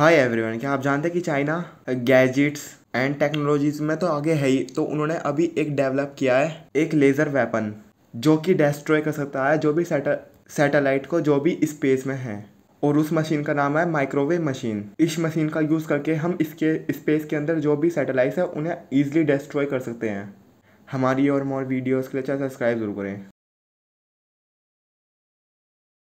hi everyone क्या आप जानते हैं कि चाइना गैजेट्स एंड टेक्नोलॉजीज में तो आगे है ही तो उन्होंने अभी एक डेवलप किया है एक लेज़र वेपन जो कि डेस्ट्रॉय कर सकता है जो भी सैटेलाइट को जो भी स्पेस में है और उस मशीन का नाम है माइक्रोवेव मशीन इस मशीन का यूज़ करके हम इसके स्पेस के अंदर जो भी सैटेलाइट्स है उन्हें ईजिली डिस्ट्रॉय कर सकते हैं हमारी और मोर वीडियोज़ के लिए अच्छा सब्सक्राइब जरूर करें